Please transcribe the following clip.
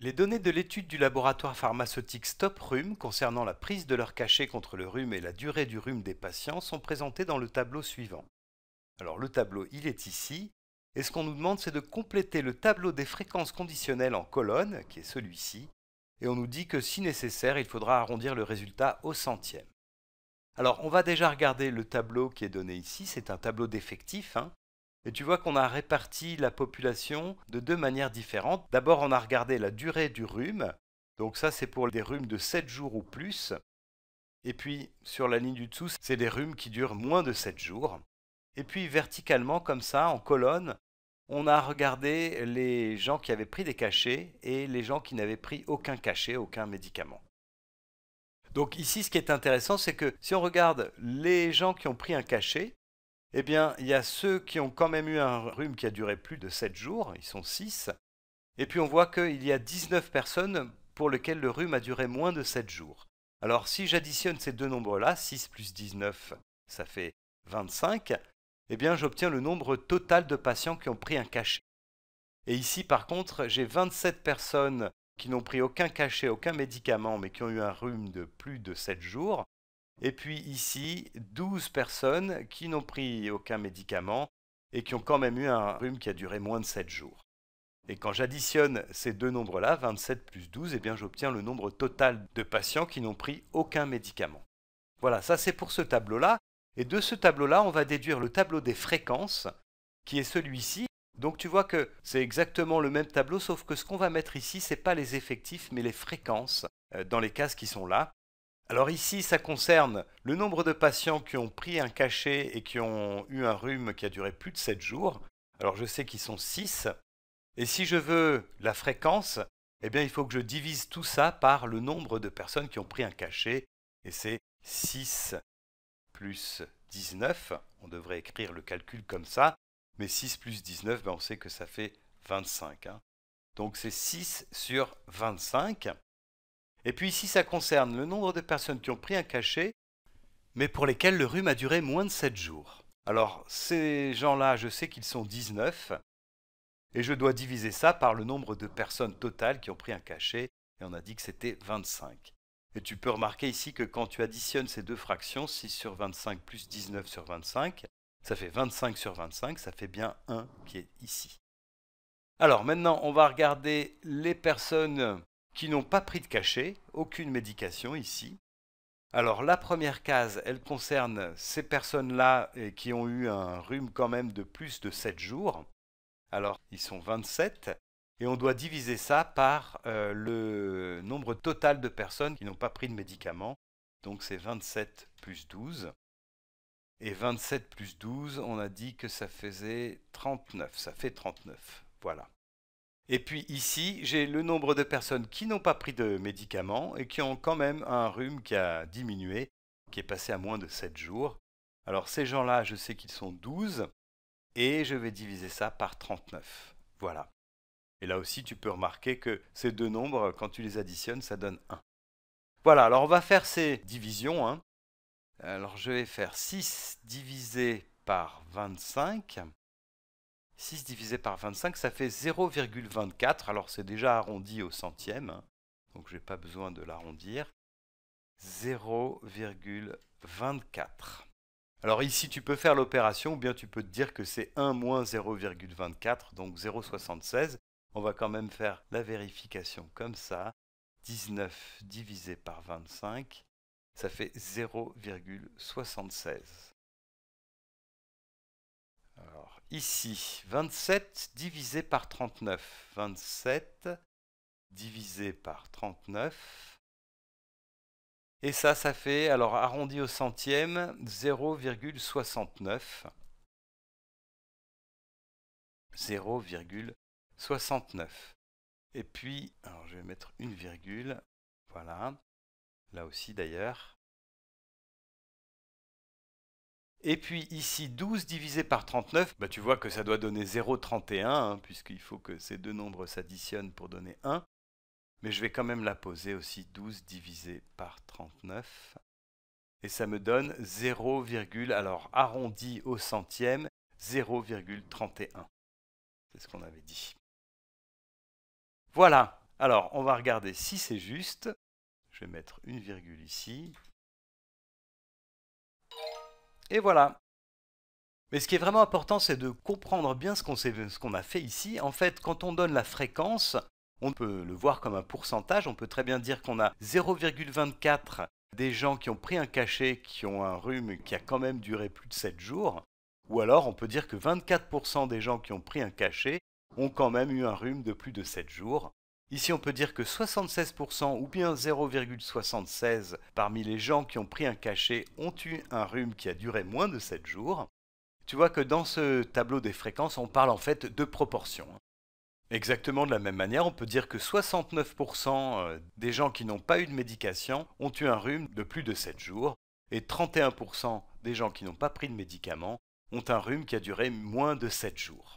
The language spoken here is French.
Les données de l'étude du laboratoire pharmaceutique Stop Rhume concernant la prise de leur cachet contre le rhume et la durée du rhume des patients sont présentées dans le tableau suivant. Alors le tableau, il est ici, et ce qu'on nous demande, c'est de compléter le tableau des fréquences conditionnelles en colonne, qui est celui-ci, et on nous dit que si nécessaire, il faudra arrondir le résultat au centième. Alors on va déjà regarder le tableau qui est donné ici, c'est un tableau d'effectifs, hein. Et tu vois qu'on a réparti la population de deux manières différentes. D'abord, on a regardé la durée du rhume. Donc ça, c'est pour des rhumes de 7 jours ou plus. Et puis, sur la ligne du dessous, c'est des rhumes qui durent moins de 7 jours. Et puis, verticalement, comme ça, en colonne, on a regardé les gens qui avaient pris des cachets et les gens qui n'avaient pris aucun cachet, aucun médicament. Donc ici, ce qui est intéressant, c'est que si on regarde les gens qui ont pris un cachet, eh bien, il y a ceux qui ont quand même eu un rhume qui a duré plus de 7 jours, ils sont 6. Et puis on voit qu'il y a 19 personnes pour lesquelles le rhume a duré moins de 7 jours. Alors si j'additionne ces deux nombres-là, 6 plus 19, ça fait 25, eh bien j'obtiens le nombre total de patients qui ont pris un cachet. Et ici par contre, j'ai 27 personnes qui n'ont pris aucun cachet, aucun médicament, mais qui ont eu un rhume de plus de 7 jours, et puis ici, 12 personnes qui n'ont pris aucun médicament et qui ont quand même eu un rhume qui a duré moins de 7 jours. Et quand j'additionne ces deux nombres-là, 27 plus 12, eh bien j'obtiens le nombre total de patients qui n'ont pris aucun médicament. Voilà, ça c'est pour ce tableau-là. Et de ce tableau-là, on va déduire le tableau des fréquences, qui est celui-ci. Donc tu vois que c'est exactement le même tableau, sauf que ce qu'on va mettre ici, ce n'est pas les effectifs, mais les fréquences euh, dans les cases qui sont là. Alors ici, ça concerne le nombre de patients qui ont pris un cachet et qui ont eu un rhume qui a duré plus de 7 jours. Alors je sais qu'ils sont 6. Et si je veux la fréquence, eh bien il faut que je divise tout ça par le nombre de personnes qui ont pris un cachet. Et c'est 6 plus 19. On devrait écrire le calcul comme ça. Mais 6 plus 19, ben, on sait que ça fait 25. Hein. Donc c'est 6 sur 25. Et puis ici, ça concerne le nombre de personnes qui ont pris un cachet, mais pour lesquelles le rhume a duré moins de 7 jours. Alors, ces gens-là, je sais qu'ils sont 19, et je dois diviser ça par le nombre de personnes totales qui ont pris un cachet, et on a dit que c'était 25. Et tu peux remarquer ici que quand tu additionnes ces deux fractions, 6 sur 25 plus 19 sur 25, ça fait 25 sur 25, ça fait bien 1 qui est ici. Alors maintenant, on va regarder les personnes qui n'ont pas pris de cachet, aucune médication ici. Alors la première case, elle concerne ces personnes-là qui ont eu un rhume quand même de plus de 7 jours. Alors ils sont 27 et on doit diviser ça par euh, le nombre total de personnes qui n'ont pas pris de médicaments. Donc c'est 27 plus 12. Et 27 plus 12, on a dit que ça faisait 39. Ça fait 39. Voilà. Et puis ici, j'ai le nombre de personnes qui n'ont pas pris de médicaments et qui ont quand même un rhume qui a diminué, qui est passé à moins de 7 jours. Alors ces gens-là, je sais qu'ils sont 12 et je vais diviser ça par 39. Voilà. Et là aussi, tu peux remarquer que ces deux nombres, quand tu les additionnes, ça donne 1. Voilà, alors on va faire ces divisions. Hein. Alors je vais faire 6 divisé par 25. 6 divisé par 25, ça fait 0,24. Alors c'est déjà arrondi au centième, hein. donc je n'ai pas besoin de l'arrondir. 0,24. Alors ici, tu peux faire l'opération, ou bien tu peux te dire que c'est 1 moins 0,24, donc 0,76. On va quand même faire la vérification comme ça. 19 divisé par 25, ça fait 0,76 ici. 27 divisé par 39. 27 divisé par 39. Et ça, ça fait, alors arrondi au centième, 0,69. 0,69. Et puis, alors je vais mettre une virgule. Voilà. Là aussi d'ailleurs. Et puis ici, 12 divisé par 39, bah tu vois que ça doit donner 0,31, hein, puisqu'il faut que ces deux nombres s'additionnent pour donner 1. Mais je vais quand même la poser aussi, 12 divisé par 39. Et ça me donne 0, alors arrondi au centième, 0,31. C'est ce qu'on avait dit. Voilà. Alors, on va regarder si c'est juste. Je vais mettre une virgule ici, et voilà. Mais ce qui est vraiment important, c'est de comprendre bien ce qu'on a fait ici. En fait, quand on donne la fréquence, on peut le voir comme un pourcentage. On peut très bien dire qu'on a 0,24 des gens qui ont pris un cachet, qui ont un rhume qui a quand même duré plus de 7 jours. Ou alors, on peut dire que 24% des gens qui ont pris un cachet ont quand même eu un rhume de plus de 7 jours. Ici, on peut dire que 76% ou bien 0,76 parmi les gens qui ont pris un cachet ont eu un rhume qui a duré moins de 7 jours. Tu vois que dans ce tableau des fréquences, on parle en fait de proportions. Exactement de la même manière, on peut dire que 69% euh, des gens qui n'ont pas eu de médication ont eu un rhume de plus de 7 jours et 31% des gens qui n'ont pas pris de médicaments ont un rhume qui a duré moins de 7 jours.